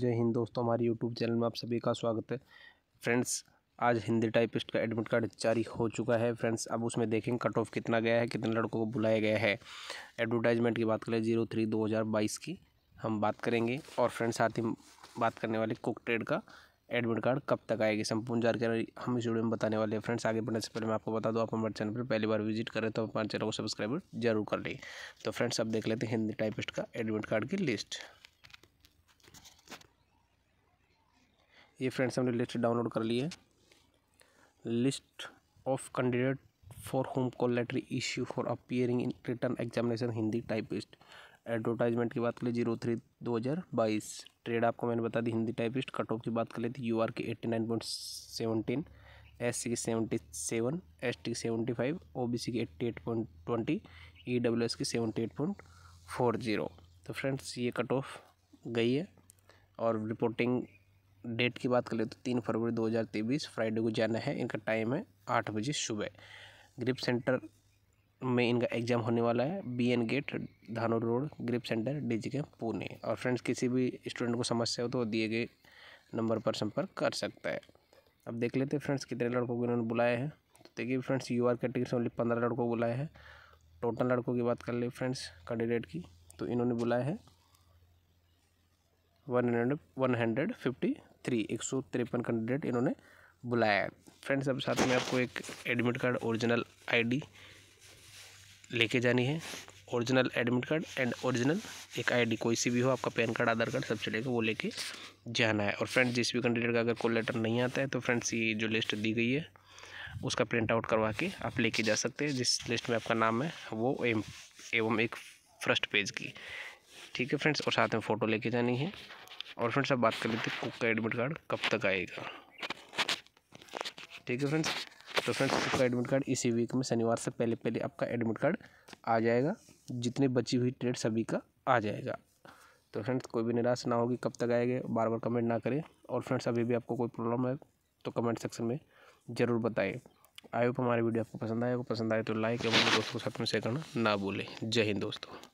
जय हिंद दोस्तों हमारे यूट्यूब चैनल में आप सभी का स्वागत है फ्रेंड्स आज हिंदी टाइपिस्ट का एडमिट कार्ड जारी हो चुका है फ्रेंड्स अब उसमें देखेंगे कट ऑफ कितना गया है कितने लड़कों को बुलाया गया है एडवर्टाइजमेंट की बात करें जीरो थ्री दो हज़ार बाईस की हम बात करेंगे और फ्रेंड्स साथ ही बात करने वाले कुक ट्रेड का एडमिट कार्ड कब तक आएगी संपूर्ण जानकारी हम इस वीडियो में बताने वाले हैं फ्रेंड्स आगे बढ़ने से पहले मैं आपको बता दूं आप हमारे चैनल पर पहली बार विजिट करें तो हमारे चैनल को सब्सक्राइब जरूर कर लें तो फ्रेंड्स अब देख लेते हैं हिंदी टाइपिस्ट का एडमिट कार्ड की लिस्ट ये फ्रेंड्स हमने लिस्ट डाउनलोड कर ली है list of candidate for home call letter issue for appearing in written examination Hindi typist advertisement की बात करें जीरो थ्री दो हज़ार बाईस ट्रेड आपको मैंने बता दी हिंदी टाइपिस्ट कट ऑफ की बात कर तो यू आर की eighty nine point seventeen S C की सेवेंटी सेवन एस टी की seventy five O B C की eighty eight point twenty E W S की seventy eight point four zero तो फ्रेंड्स ये कट ऑफ गई है और रिपोर्टिंग डेट की बात करें तो तीन फरवरी दो हज़ार तेईस फ्राइडे को जाना है इनका टाइम है आठ बजे सुबह ग्रिप सेंटर में इनका एग्ज़ाम होने वाला है बी एन गेट धानो road GREF centre D G के पुणे और फ्रेंड्स किसी भी स्टूडेंट को समस्या हो तो दिए गए नंबर पर संपर्क कर सकता है अब देख लेते हैं फ्रेंड्स कितने लड़कों को इन्होंने बुलाए हैं तो देखिए फ्रेंड्स यू आर कैटेगरी से ओनली पंद्रह लड़कों को बुलाए हैं टोटल लड़कों की बात कर ले फ्रेंड्स कैंडिडेट की तो इन्होंने बुलाया है one hundred one hundred fifty three एक सौ तिरपन कैंडिडेट इन्होंने बुलाया है फ्रेंड्स अब साथ में आपको एक एडमिट कार्ड ओरिजिनल आईडी लेके जानी है original admit card and original एक आईडी कोई सी भी हो आपका पैन कार्ड आधार कार्ड सब चलेगा वो लेके जाना है और फ्रेंड्स जिस भी कैंडिडेट का अगर कोई लेटर नहीं आता है तो फ्रेंड्स ये जो लिस्ट दी गई है उसका प्रिंट आउट करवा के आप लेके जा सकते हैं जिस लिस्ट में आपका नाम है वो एम एवं एक फर्स्ट पेज की ठीक है फ्रेंड्स और साथ में फ़ोटो लेके जानी है और फ्रेंड्स अब बात कर लेते हैं कुक का एडमिट कार्ड कब तक आएगा ठीक है फ्रेंड्स तो फ्रेंड्स आपका एडमिट कार्ड इसी वीक में शनिवार से पहले पहले आपका एडमिट कार्ड आ जाएगा जितनी बची हुई ट्रेड सभी का आ जाएगा तो फ्रेंड्स कोई भी निराश ना होगी कब तक आएगा बार बार कमेंट ना करें और फ्रेंड्स अभी भी आपको कोई प्रॉब्लम है तो कमेंट सेक्शन में ज़रूर बताएं आई होप हमारी वीडियो आपको पसंद आए पसंद आए तो लाइक एवं दोस्तों को साथ में शेयर करना ना भूलें जय हिंद दोस्तों